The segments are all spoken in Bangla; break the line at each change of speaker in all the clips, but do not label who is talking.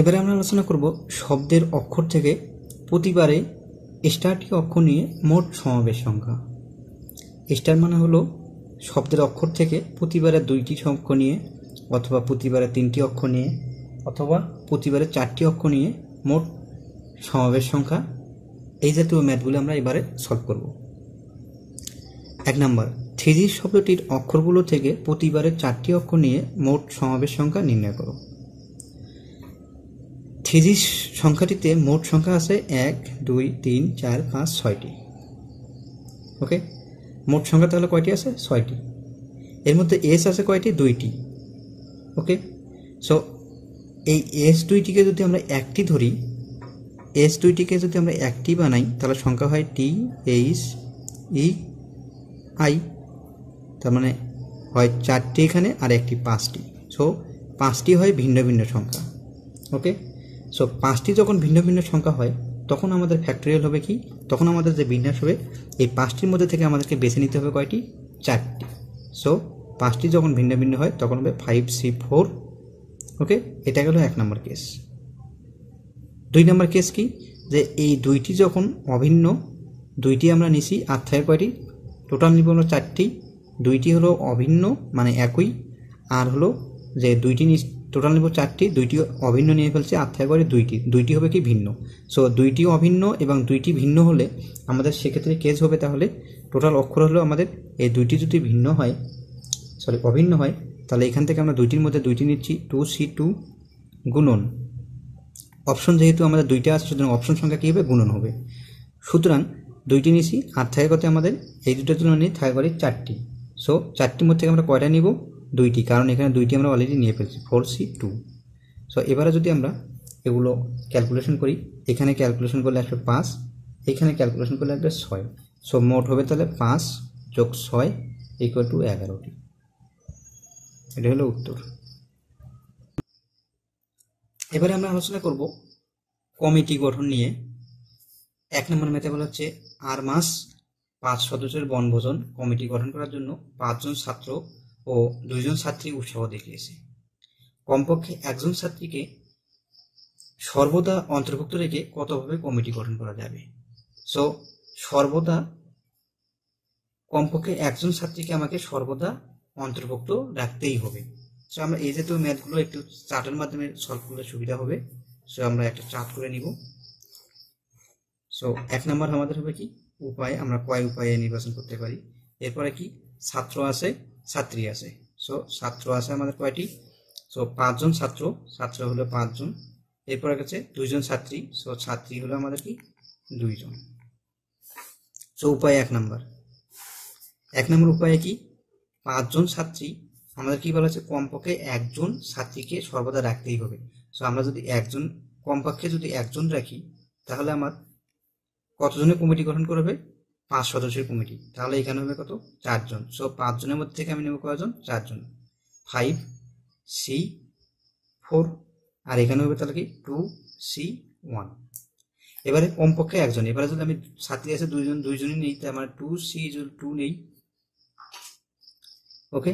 এবারে আমরা আলোচনা করব শব্দের অক্ষর থেকে প্রতিবারে স্টারটি অক্ষর নিয়ে মোট সমাবেশ সংখ্যা স্টার মানে হলো শব্দের অক্ষর থেকে প্রতিবারে দুইটি অক্ষর নিয়ে অথবা প্রতিবারে তিনটি অক্ষর নিয়ে অথবা প্রতিবারে চারটি অক্ষর নিয়ে মোট সমাবেশ সংখ্যা এই জাতীয় ম্যাথগুলো আমরা এবারে সলভ করব এক নম্বর থ্রিজির শব্দটির অক্ষরগুলো থেকে প্রতিবারে চারটি অক্ষর নিয়ে মোট সমাবেশ সংখ্যা নির্ণয় করো থিজিস সংখ্যাটিতে মোট সংখ্যা আছে এক দুই তিন চার পাঁচ ছয়টি ওকে মোট সংখ্যা তাহলে কয়টি আছে ছয়টি এর মধ্যে এস আছে কয়টি দুইটি ওকে সো এই এস দুইটিকে যদি আমরা একটি ধরি এস দুইটিকে যদি আমরা একটি বানাই তাহলে সংখ্যা হয় টি এইচ ই আই তার মানে হয় চারটি এখানে আর একটি পাঁচটি সো পাঁচটি হয় ভিন্ন ভিন্ন সংখ্যা ওকে সো পাঁচটি যখন ভিন্ন ভিন্ন সংখ্যা হয় তখন আমাদের ফ্যাক্টোরিয়াল হবে কি তখন আমাদের যে বিন্যাস হবে এই পাঁচটির মধ্যে থেকে আমাদেরকে বেছে নিতে হবে কয়টি চারটি সো পাঁচটি যখন ভিন্ন ভিন্ন হয় তখন হবে ফাইভ সি ফোর ওকে এটা গেল এক নম্বর কেস দুই নম্বর কেস কি যে এই দুইটি যখন অভিন্ন দুইটি আমরা নিছি আর থাকে কয়টি টোটাল নিব চারটি দুইটি হলো অভিন্ন মানে একই আর হলো যে দুইটি টোটাল নেব চারটি দুইটি অভিন্ন নিয়ে ফেলছে আর থাকবে দুইটি দুইটি হবে কি ভিন্ন সো দুইটি অভিন্ন এবং দুইটি ভিন্ন হলে আমাদের সেক্ষেত্রে কেস হবে তাহলে টোটাল অক্ষর হলেও আমাদের এই দুইটি যদি ভিন্ন হয় সরি অভিন্ন হয় তাহলে এখান থেকে আমরা দুইটির মধ্যে দুইটি নিচ্ছি টু সি টু গুণন অপশন যেহেতু আমাদের দুইটা আছে সুতরাং অপশন সংখ্যা কী হবে গুণন হবে সুতরাং দুইটি নিছি আর থাকার আমাদের এই দুটোর জন্য নিই থাকার চারটি সো চারটির মধ্যে থেকে আমরা কয়টা নিব দুইটি কারণ এখানে দুইটি আমরা অলরেডি নিয়ে ফেলছি ফোর সি টু সো এবারে যদি আমরা এগুলো ক্যালকুলেশন করি এখানে ক্যালকুলেশন করলে আসবে পাঁচ এখানে ক্যালকুলেশন করলে আসবে ছয় সো মোট হবে তাহলে পাঁচ যোগ ছয় ইকুয়াল টু এগারোটি এটা হলো উত্তর এবারে আমরা আলোচনা করব কমিটি গঠন নিয়ে এক নম্বর মেতে বলা হচ্ছে আর মাস পাঁচ সদস্যের বনভোজন কমিটি গঠন করার জন্য পাঁচজন ছাত্র ও দুইজন ছাত্রী উৎসাহ দেখিয়েছে কমপক্ষে একজন ছাত্রীকে সর্বদা অন্তর্ভুক্ত রেখে কতভাবে কমিটি গঠন করা যাবে সো সর্বদা কমপক্ষে একজন ছাত্রীকে আমাকে সর্বদা অন্তর্ভুক্ত রাখতেই হবে সো আমরা এই জাতীয় ম্যাথগুলো একটু চার্টের মাধ্যমে সলভ করলে সুবিধা হবে সো আমরা একটা চার্ট করে নিব সো এক নম্বর আমাদের হবে কি উপায় আমরা কয় উপায়ে নির্বাচন করতে পারি এরপরে কি ছাত্র আছে ছাত্রী আছে সো ছাত্র আছে আমাদের কয়টি সো পাঁচজন ছাত্র ছাত্র হলো পাঁচজন এরপরে গেছে দুইজন ছাত্রী সো ছাত্রী হলো আমাদের কি দুইজন সো উপায় এক নাম্বার এক নম্বর উপায় কি পাঁচজন ছাত্রী আমাদের কি বলা হচ্ছে কমপক্ষে একজন ছাত্রীকে সর্বদা রাখতেই হবে সো আমরা যদি একজন কমপক্ষে যদি একজন রাখি তাহলে আমার কতজনের কমিটি গঠন করবে পাঁচ সদস্যের কমিটি তাহলে এখানে হবে কত চারজন সো পাঁচজনের মধ্যে থেকে আমি নেব কয়জন চারজন ফাইভ সি ফোর আর এখানে হবে তাহলে কি টু সি ওয়ান এবারে কমপক্ষে একজন এবারে যদি আমি সাথে আছে দুইজন দুইজনই নেই তাই আমার টু সি যদি টু নেই ওকে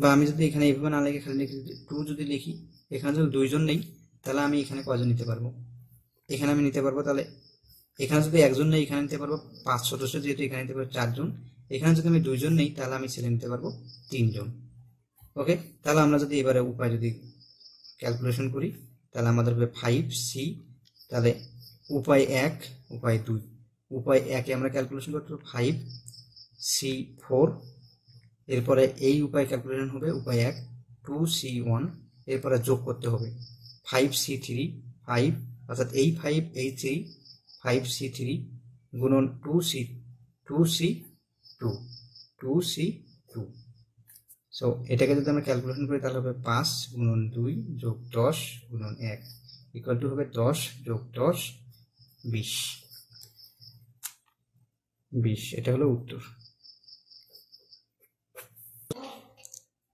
বা আমি যদি এখানে এভাবে না লিখে খালি লিখি টু যদি লিখি এখানে যদি দুইজন নেই তাহলে আমি এখানে কজন নিতে পারবো এখানে আমি নিতে পারবো তাহলে এখানে যদি একজন নেই এখানে নিতে পারবো পাঁচ সদস্য যেহেতু এখানে নিতে পারবো চারজন এখানে যদি আমি দুইজন নেই তাহলে আমি ছেলে নিতে পারবো তিনজন ওকে তাহলে আমরা যদি এবারে উপায় যদি ক্যালকুলেশন করি তাহলে আমাদের হবে ফাইভ সি তাহলে উপায় এক উপায় দুই উপায় একে আমরা ক্যালকুলেশন করতে পারবো ফাইভ সি ফোর এরপরে এই উপায় ক্যালকুলেশন হবে উপায় এক টু সি ওয়ান এরপরে যোগ করতে হবে ফাইভ সি থ্রি ফাইভ অর্থাৎ এই ফাইভ এই থ্রি ফাইভ সি থ্রি গুণন two C two C two two C two so এটাকে যদি আমরা ক্যালকুলেশন করি তাহলে হবে পাঁচ গুণন দুই যোগ দশ গুণন এক ইকুয়াল টু হবে দশ যোগ দশ বিশ বিশ এটা হলো উত্তর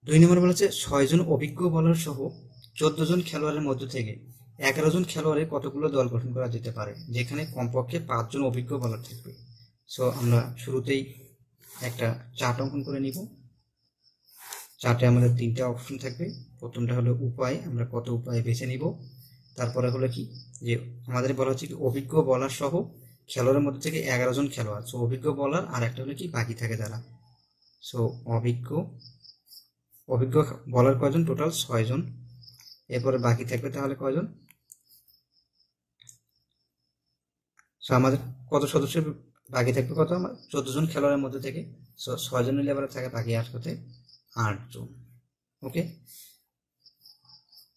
দুই নম্বর বলা ছয়জন অভিজ্ঞ বলার সহ চোদ্দ জন খেলোয়াড়ের মধ্য থেকে এগারো জন খেলোয়াড়ে কতগুলো দল গঠন করা যেতে পারে যেখানে কমপক্ষে পাঁচজন অভিজ্ঞ বলার থাকবে সো আমরা শুরুতেই একটা চার্ট অঙ্কন করে নিব চার্টে আমাদের তিনটা অপশন থাকবে প্রথমটা হলো উপায় আমরা কত উপায় বেছে নিব তারপরে হলো কি যে আমাদের বলা হচ্ছে কি অভিজ্ঞ বলার সহ খেলোয়াড়ের মধ্যে থেকে এগারো জন খেলোয়াড় সো অভিজ্ঞ বলার আর একটা হলো কি বাকি থাকে তারা সো অভিজ্ঞ অভিজ্ঞ বলার কয়জন টোটাল ছয়জন এরপরে বাকি থাকবে তাহলে কয়জন সো আমাদের কত সদস্য বাকি থাকবে কত আমার চোদ্দো জন খেলোয়াড়ের মধ্যে থেকে সো জনের লেবারে থাকে বাকি আট হতে আটজন ওকে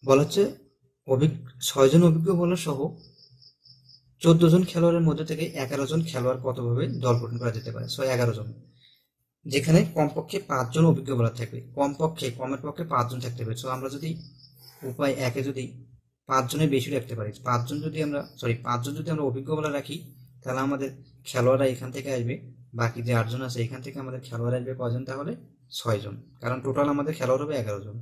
বলা হচ্ছে অভিজ্ঞ ছয়জন অভিজ্ঞ বলার সহ চোদ্দ জন খেলোয়াড়ের মধ্যে থেকে এগারো জন খেলোয়াড় কতভাবে দল গঠন করা যেতে পারে সো এগারো জন যেখানে কমপক্ষে পাঁচজন অভিজ্ঞ বলার থাকবে কমপক্ষে কমের পক্ষে পাঁচজন থাকতে হবে সো আমরা যদি উপায় একে যদি পাঁচজনের বেশি রাখতে পারি পাঁচজন যদি আমরা সরি পাঁচজন যদি আমরা অভিজ্ঞ বলে রাখি তাহলে আমাদের খেলোয়াড়রা এখান থেকে আসবে বাকি যে আটজন আছে এখান থেকে আমাদের খেলোয়াড় আসবে কজন তাহলে ছয়জন কারণ টোটাল আমাদের খেলোয়াড় হবে এগারো জন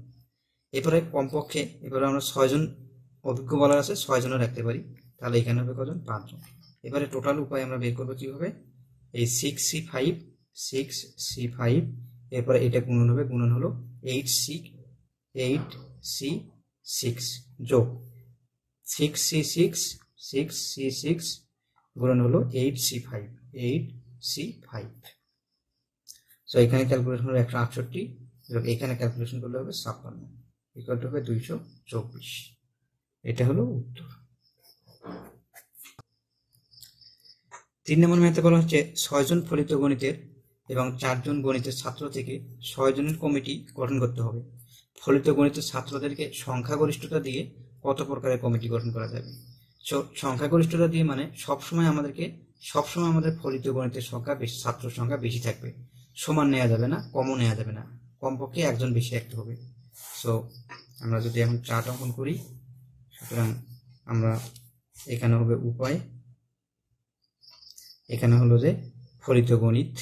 এরপরে কমপক্ষে এবারে আমরা ছয়জন অভিজ্ঞ বলার আছে ছয়জনও রাখতে পারি তাহলে এখানে হবে কজন পাঁচজন এবারে টোটাল উপায় আমরা বের করবো কীভাবে এই six C five six C five এরপরে এটা গুণন হবে গুণন হলো eight C eight C six যোগ six C six six C six গুণন হলো eight C five eight C five so এখানে ক্যালকুলেশন হলো একশো আটষট্টি এবং এখানে ক্যালকুলেশন করলে হবে ছাপ্পান্ন ইকুয়াল হবে দুইশো চব্বিশ এটা হলো উত্তর তিন নম্বর মেয়াদে বলা হচ্ছে ছয়জন ফলিত গণিতের এবং চারজন গণিতের ছাত্র থেকে ছয়জনের কমিটি গঠন করতে হবে ফলিত গণিতের ছাত্রদেরকে সংখ্যাগরিষ্ঠতা দিয়ে কত প্রকারের কমিটি গঠন করা যাবে সংখ্যাগরিষ্ঠতা দিয়ে মানে সবসময় আমাদেরকে সবসময় আমাদের ফলিত গণিতের সংখ্যা বেশি ছাত্র সংখ্যা বেশি থাকবে সমান নেওয়া যাবে না কমও নেওয়া যাবে না কমপক্ষে একজন বেশি অ্যাক্টিভ হবে সো আমরা যদি এখন চার্ট অঙ্কন করি সুতরাং আমরা এখানে হবে উপায় এখানে হলো যে ফলিত গণিত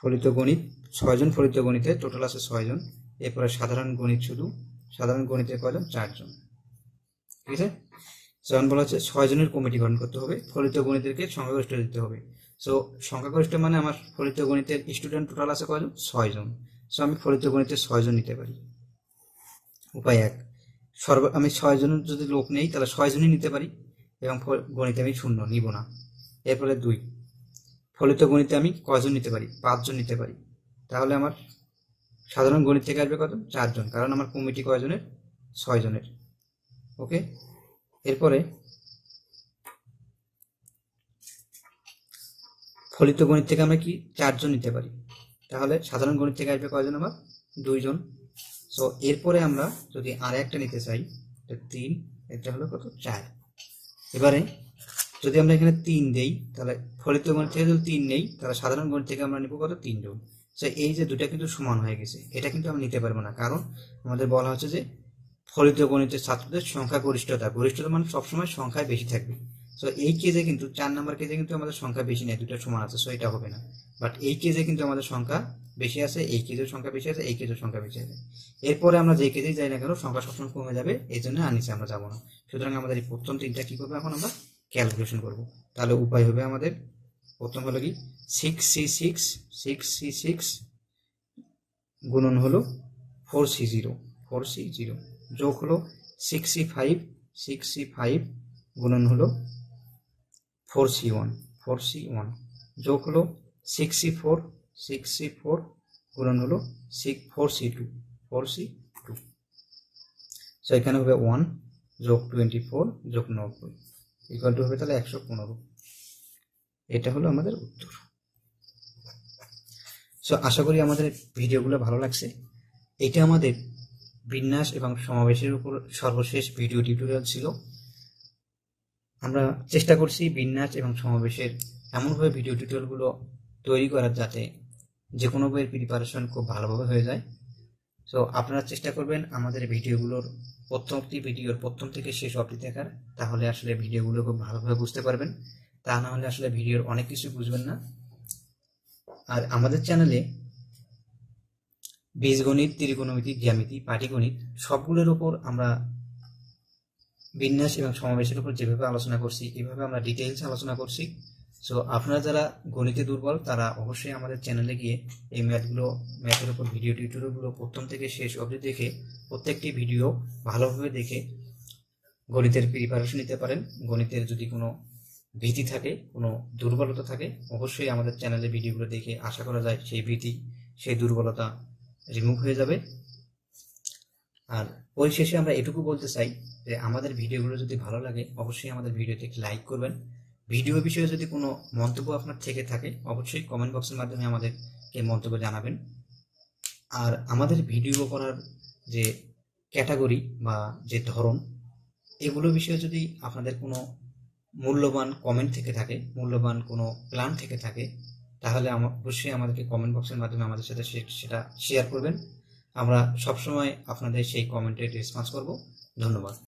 ফলিত গণিত ছয়জন ফলিত গণিতে টোটাল আছে ছয়জন এরপরে সাধারণ গণিত শুধু সাধারণ গণিতের কয়জন চারজন ঠিক আছে যেমন বলা হচ্ছে জনের কমিটি গঠন করতে হবে ফলিত গণিতেরকে সংখ্যাগরিষ্ঠ দিতে হবে সো সংখ্যাগরিষ্ঠ মানে আমার ফলিত গণিতের স্টুডেন্ট টোটাল আছে কয়জন ছয়জন সো আমি ফলিত গণিতের ছয়জন নিতে পারি উপায় এক সর্ব আমি ছয়জন যদি লোক নেই তাহলে ছয়জনই নিতে পারি এবং গণিতে আমি শূন্য নিব না এরপরে দুই ফলিত গণিতে আমি কয়জন নিতে পারি পাঁচজন নিতে পারি তাহলে আমার সাধারণ গণিত থেকে আসবে কত চারজন কারণ আমার কমিটি কয়জনের ছয়জনের ওকে এরপরে ফলিত গণিত থেকে আমরা কি চারজন নিতে পারি তাহলে সাধারণ গণিত থেকে আসবে কয়জন আমার দুইজন সো এরপরে আমরা যদি আর একটা নিতে চাই তিন এটা হলো কত চার এবারে যদি আমরা এখানে তিন দেই তাহলে ফলিত গণিত থেকে যদি তিন নেই তাহলে সাধারণ গণিত থেকে আমরা নিব কত তিনজন তো এই যে দুটা কিন্তু সমান হয়ে গেছে এটা কিন্তু আমি নিতে পারবো না কারণ আমাদের বলা হচ্ছে যে ফলিত গণিতের ছাত্রদের সংখ্যা গরিষ্ঠতা গরিষ্ঠতা মানে সবসময় সংখ্যায় বেশি থাকবে সো এই কেজে কিন্তু চার নাম্বার কেজে কিন্তু আমাদের সংখ্যা বেশি নেই দুটো সমান আছে সো এটা হবে না বাট এই কেজে কিন্তু আমাদের সংখ্যা বেশি আছে এই কেজের সংখ্যা বেশি আছে এই কেজের সংখ্যা বেশি আছে এরপরে আমরা যে কেজেই যাই না কেন সংখ্যা সবসময় কমে যাবে এই জন্য আর নিচে আমরা যাবো না সুতরাং আমাদের এই প্রথম তিনটা কী করবো এখন আমরা ক্যালকুলেশন করব তাহলে উপায় হবে আমাদের প্রথম হলো কি six C six six C six গুণন হলো four C zero four C zero যোগ হলো six C five six C five গুণন হলো four C one four C one যোগ হলো six C four six C four গুণন হলো six four C two four C two so এখানে হবে ওয়ান যোগ টোয়েন্টি ফোর যোগ নব্বই ইকুয়াল হবে তাহলে একশো পনেরো এটা হলো আমাদের উত্তর সো আশা করি আমাদের ভিডিওগুলো ভালো লাগছে এটা আমাদের বিন্যাস এবং সমাবেশের উপর সর্বশেষ ভিডিও টিউটোরিয়াল ছিল আমরা চেষ্টা করছি বিন্যাস এবং সমাবেশের এমনভাবে ভিডিও টিউটোরিয়ালগুলো তৈরি করার যাতে যে কোনো বইয়ের প্রিপারেশন খুব ভালোভাবে হয়ে যায় সো আপনারা চেষ্টা করবেন আমাদের ভিডিওগুলোর প্রত্যেকটি ভিডিওর প্রথম থেকে শেষ অবধি দেখার তাহলে আসলে ভিডিওগুলো খুব ভালোভাবে বুঝতে পারবেন তা না হলে আসলে ভিডিওর অনেক কিছু বুঝবেন না আর আমাদের চ্যানেলে বীজগণিত ত্রিকোণমিতি জ্যামিতি পাটিগণিত সবগুলোর উপর আমরা বিন্যাস এবং সমাবেশের উপর যেভাবে আলোচনা করছি এভাবে আমরা ডিটেলস আলোচনা করছি সো আপনারা যারা গণিতে দুর্বল তারা অবশ্যই আমাদের চ্যানেলে গিয়ে এই ম্যাথগুলো ম্যাথের উপর ভিডিও টিউটোরিয়ালগুলো প্রথম থেকে শেষ অবধি দেখে প্রত্যেকটি ভিডিও ভালোভাবে দেখে গণিতের প্রিপারেশন নিতে পারেন গণিতের যদি কোনো ভীতি থাকে কোনো দুর্বলতা থাকে অবশ্যই আমাদের চ্যানেলে ভিডিওগুলো দেখে আশা করা যায় সেই ভীতি সেই দুর্বলতা রিমুভ হয়ে যাবে আর ওই শেষে আমরা এটুকু বলতে চাই যে আমাদের ভিডিওগুলো যদি ভালো লাগে অবশ্যই আমাদের ভিডিওতে একটি লাইক করবেন ভিডিও বিষয়ে যদি কোনো মন্তব্য আপনার থেকে থাকে অবশ্যই কমেন্ট বক্সের মাধ্যমে আমাদেরকে মন্তব্য জানাবেন আর আমাদের ভিডিও করার যে ক্যাটাগরি বা যে ধরন এগুলো বিষয়ে যদি আপনাদের কোনো মূল্যবান কমেন্ট থেকে থাকে মূল্যবান কোনো প্ল্যান থেকে থাকে তাহলে অবশ্যই আমাদেরকে কমেন্ট বক্সের মাধ্যমে আমাদের সাথে সেটা শেয়ার করবেন আমরা সবসময় আপনাদের সেই কমেন্টের রেসপন্স করব ধন্যবাদ